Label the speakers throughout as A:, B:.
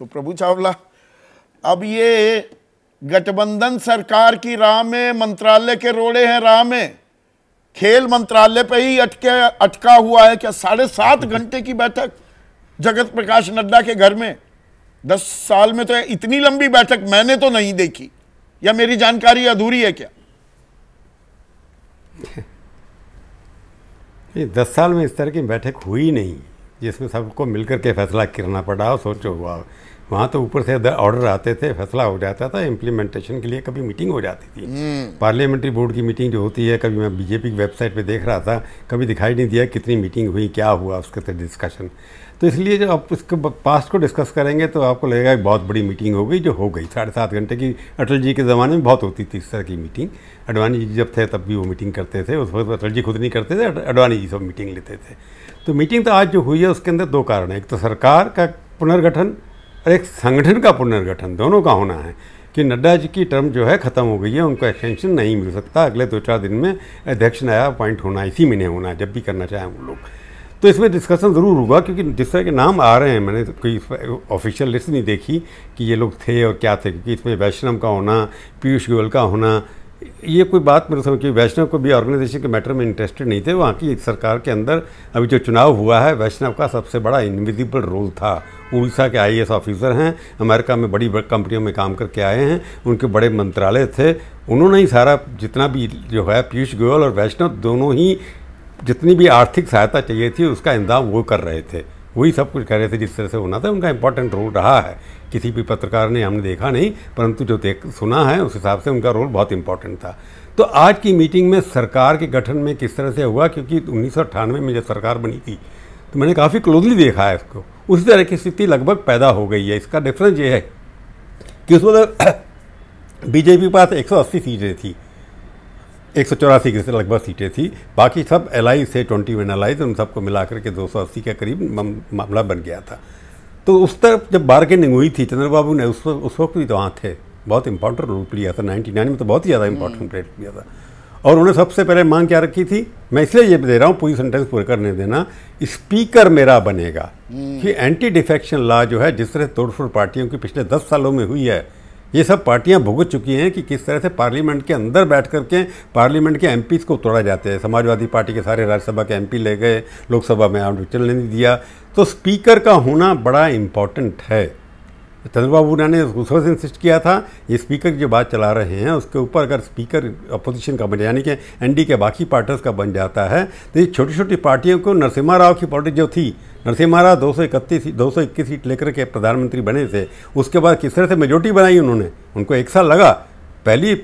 A: तो प्रभु चावला अब ये गठबंधन सरकार की राह में मंत्रालय के रोड़े हैं राह में खेल मंत्रालय पे ही अटके अटका हुआ है क्या साढ़े सात घंटे की बैठक जगत प्रकाश नड्डा के घर में दस साल में तो इतनी लंबी बैठक मैंने तो नहीं देखी या मेरी जानकारी अधूरी है क्या
B: ये दस साल में इस तरह की बैठक हुई नहीं जिसमें सबको मिलकर के फैसला करना पड़ा और सोचो हुआ वहाँ तो ऊपर से ऑर्डर आते थे फैसला हो जाता था इम्प्लीमेंटेशन के लिए कभी मीटिंग हो जाती थी पार्लियामेंट्री हम्म। बोर्ड की मीटिंग जो होती है कभी मैं बीजेपी की वेबसाइट पे देख रहा था कभी दिखाई नहीं दिया कितनी मीटिंग हुई क्या हुआ उसके साथ डिस्कशन तो इसलिए जब आप इसके पास्ट को डिस्कस करेंगे तो आपको लगेगा एक बहुत बड़ी मीटिंग हो गई जो हो गई साढ़े सात घंटे की अटल जी के ज़माने में बहुत होती थी इस तरह की मीटिंग अडवाणी जी जब थे तब भी वो मीटिंग करते थे उस वक्त अटल जी खुद नहीं करते थे अडवाणी जी सब मीटिंग लेते थे तो मीटिंग तो आज जो हुई है उसके अंदर दो कारण है एक तो सरकार का पुनर्गठन और एक संगठन का पुनर्गठन दोनों का होना है कि नड्डा जी की टर्म जो है ख़त्म हो गई है उनको एक्सटेंशन नहीं मिल सकता अगले दो चार दिन में अध्यक्ष नया अपॉइंट होना इसी महीने होना जब भी करना चाहें वो लोग तो इसमें डिस्कशन ज़रूर होगा क्योंकि जिस तरह के नाम आ रहे हैं मैंने तो कोई ऑफिशियल लिस्ट नहीं देखी कि ये लोग थे और क्या थे क्योंकि इसमें वैष्णव का होना पीयूष गोयल का होना ये कोई बात मेरे समझ की वैष्णव को भी ऑर्गेनाइजेशन के मैटर में इंटरेस्टेड नहीं थे वहाँ की सरकार के अंदर अभी जो चुनाव हुआ है वैष्णव का सबसे बड़ा इनविजिबल रोल था उड़ीसा के आई ऑफिसर हैं अमेरिका में बड़ी बड़ी कंपनियों में काम करके आए हैं उनके बड़े मंत्रालय थे उन्होंने ही सारा जितना भी जो है पीयूष गोयल और वैष्णव दोनों ही जितनी भी आर्थिक सहायता चाहिए थी उसका इंतजाम वो कर रहे थे वही सब कुछ कह रहे थे जिस तरह से होना था उनका इम्पोर्टेंट रोल रहा है किसी भी पत्रकार ने हमने देखा नहीं परंतु जो देख सुना है उस हिसाब से उनका रोल बहुत इंपॉर्टेंट था तो आज की मीटिंग में सरकार के गठन में किस तरह से हुआ क्योंकि उन्नीस में जब सरकार बनी थी तो मैंने काफ़ी क्लोजली देखा है इसको उसी तरह की स्थिति लगभग पैदा हो गई है इसका डिफरेंस ये है कि उस वक्त बीजेपी के पास अस्सी सीटें थी एक सौ चौरासी की लगभग सीटें थी बाकी सब आई थे ट्वेंटी वन एलाइज उन सबको मिला करके दो सौ अस्सी के करीब मामला बन गया था तो उस तरफ जब बार्गेनिंग हुई थी चंद्रबाबू ने उस उस वक्त भी तो वहाँ थे बहुत इंपॉर्टेंट रोल लिया था नाइन्टी नाइन में तो बहुत ही ज़्यादा इंपॉर्टेंट रेट लिया था और उन्होंने सबसे पहले मांग क्या रखी थी मैं इसलिए ये दे रहा हूँ पूरी सेंटेंस पूरे करने देना स्पीकर मेरा बनेगा हम्म। कि एंटी डिफेक्शन लॉ जो है जिस तरह तोड़फोड़ पार्टियों की पिछले दस सालों में हुई है ये सब पार्टियां भुगत चुकी हैं कि किस तरह से पार्लियामेंट के अंदर बैठ करके पार्लियामेंट के एम को तोड़ा जाते हैं समाजवादी पार्टी के सारे राज्यसभा के एम ले गए लोकसभा में आम चलने नहीं दिया तो स्पीकर का होना बड़ा इम्पॉर्टेंट है चंद्रबाबू नायडू ने दूसरे से इंसिस्ट किया था ये स्पीकर की जो बात चला रहे हैं उसके ऊपर अगर स्पीकर अपोजिशन का जाए यानी कि एनडी के बाकी पार्टनर्स का बन जाता है तो ये छोटी छोटी पार्टियों को नरसिम्हा राव की पार्टी जो थी नरसिम्हा राव दो सौ इकतीस दो सौ इक्कीस सीट लेकर के प्रधानमंत्री बने थे उसके बाद किस तरह से मेजोरिटी बनाई उन्होंने उनको एक साल लगा पहली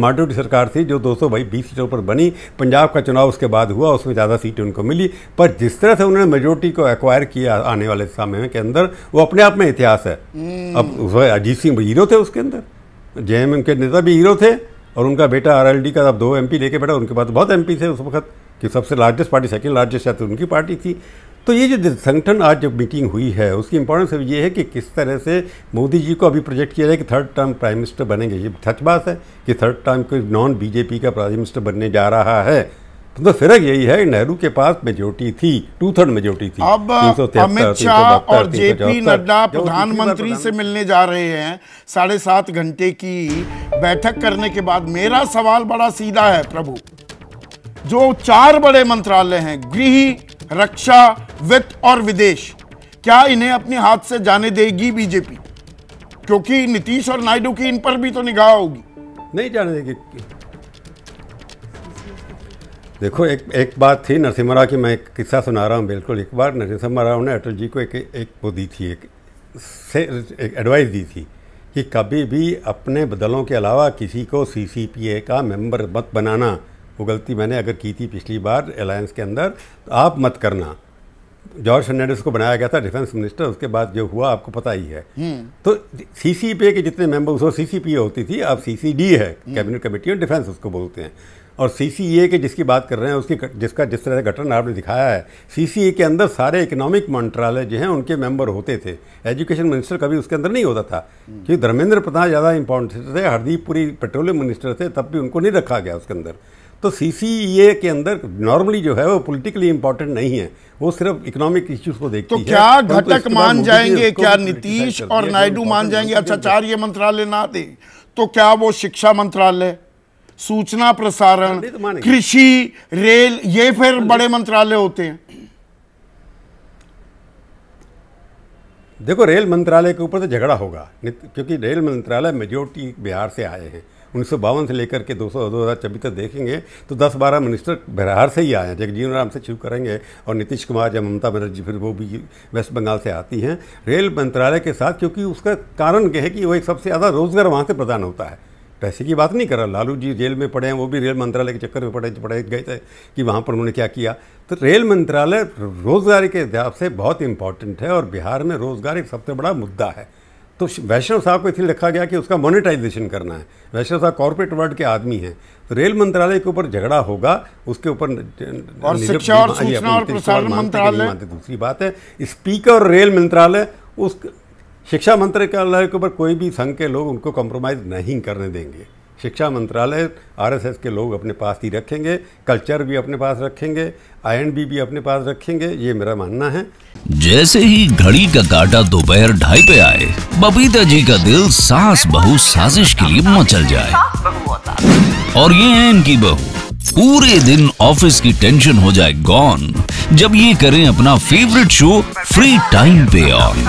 B: मांडू की सरकार थी जो दो सौ भाई बीस सीटों पर बनी पंजाब का चुनाव उसके बाद हुआ उसमें ज़्यादा सीटें उनको मिली पर जिस तरह से उन्होंने मेजोरिटी को एक्वायर किया आने वाले समय के अंदर वो अपने आप में इतिहास है हम्म। अब अजीत सिंह हीरो थे उसके अंदर जे के नेता भी हीरो थे और उनका बेटा आर का अब दो एम लेके बैठा उनके पास बहुत एम थे उस वक्त कि सबसे लार्जेस्ट पार्टी सेकेंड लार्जेस्ट शायद उनकी पार्टी थी तो ये जो संगठन आज जब मीटिंग हुई है उसकी इंपॉर्टेंस अब ये है कि किस तरह से मोदी जी को अभी प्रोजेक्ट किया जाए कि थर्ड टर्म प्राइम मिनिस्टर बनेंगे ये सच बात है कि थर्ड टर्म कोई नॉन बीजेपी का प्राइम मिनिस्टर बनने जा रहा है तो फर्क यही है नेहरू के पास मेजोरिटी थी टू थर्ड मेजोरिटी थी अब अमित शाह और जेपी नड्डा
A: प्रधानमंत्री से मिलने जा रहे हैं साढ़े सात घंटे की बैठक करने के बाद मेरा सवाल बड़ा सीधा है प्रभु जो चार बड़े मंत्रालय हैं गृह रक्षा वित्त और विदेश क्या इन्हें अपने हाथ से जाने देगी बीजेपी क्योंकि नीतीश और नायडू की इन पर भी तो निगाह होगी नहीं जाने देगी
B: देखो एक एक बात थी नरसिम्हा राव की मैं एक किस्सा सुना रहा हूँ बिल्कुल एक बार नरसिम्हा राव ने अटल जी को एक एक वो दी थी एक से एक एडवाइस दी थी कि कभी भी अपने बदलों के अलावा किसी को सीसीपीए का मेंबर मत बनाना वो गलती मैंने अगर की थी पिछली बार अलायंस के अंदर तो आप मत करना जॉर्ज फर्नांडिस को बनाया गया था डिफेंस मिनिस्टर उसके बाद जो हुआ आपको पता ही है हम्म। तो सीसीपीए के जितने सी पी ए होती थी अब सीसीडी है hmm. Cabinet committee on defence उसको बोलते हैं और सीसीए के जिसकी बात कर रहे हैं उसकी जिसका जिस तरह से गठन आपने दिखाया है सीसीए के अंदर सारे इकोनॉमिक मंत्रालय जो हैं उनके मेंबर होते थे एजुकेशन मिनिस्टर कभी उसके अंदर नहीं होता था हम्म। क्योंकि धर्मेंद्र प्रधान ज़्यादा इंपॉर्टेंट थे हरदीप पुरी पेट्रोलियम मिनिस्टर थे तब भी उनको नहीं रखा गया उसके अंदर तो सीसीए e के अंदर नॉर्मली जो है वो पॉलिटिकली इंपॉर्टेंट नहीं है वो सिर्फ इकोनॉमिक इश्यूज को देखती तो क्या घटक तो मान जाएंगे क्या नीतीश और नायडू मान जाएंगे अच्छा चार ये
A: मंत्रालय ना दे तो क्या वो शिक्षा मंत्रालय सूचना प्रसारण तो कृषि रेल ये फिर बड़े मंत्रालय होते हैं
B: देखो रेल मंत्रालय के ऊपर तो झगड़ा होगा क्योंकि रेल मंत्रालय मेजोरिटी बिहार से आए हैं उन्नीस से लेकर के दो सौ दो हज़ार छब्बीस तक देखेंगे तो दस बारह मिनिस्टर बिहार से ही आए हैं जगजीवन राम से शुरू करेंगे और नीतीश कुमार या ममता बनर्जी फिर वो भी वेस्ट बंगाल से आती हैं रेल मंत्रालय के साथ क्योंकि उसका कारण क्या है कि वो एक सबसे ज़्यादा रोज़गार वहाँ से प्रदान होता है पैसे की बात नहीं कर रहा लालू जी जेल में पड़े हैं वो भी रेल मंत्रालय के चक्कर में पड़े पड़े गए थे कि वहाँ पर उन्होंने क्या किया तो रेल मंत्रालय रोजगार के हिसाब से बहुत इंपॉर्टेंट है और बिहार में रोजगार एक सबसे बड़ा मुद्दा है तो वैष्णव साहब को इसलिए रखा गया कि उसका मोनेटाइजेशन करना है वैष्णव साहब कॉरपोरेट वर्ल्ड के आदमी हैं तो रेल मंत्रालय के ऊपर झगड़ा होगा उसके ऊपर और शिक्षा और सूचना और प्रसारण मंत्रालय दूसरी बात है स्पीकर और रेल मंत्रालय उस शिक्षा मंत्रालय के ऊपर कोई भी संघ के लोग उनको कॉम्प्रोमाइज़ नहीं करने देंगे शिक्षा मंत्रालय आरएसएस के लोग अपने पास ही रखेंगे कल्चर भी अपने पास रखेंगे आईएनबी भी अपने पास रखेंगे ये मेरा मानना है जैसे ही घड़ी का काटा दोपहर ढाई पे आए बबीता जी का दिल सास बहु साजिश के लिए मचल जाए और ये है इनकी बहू पूरे दिन ऑफिस की टेंशन हो जाए गॉन जब ये करें अपना फेवरेट शो फ्री टाइम पे ऑन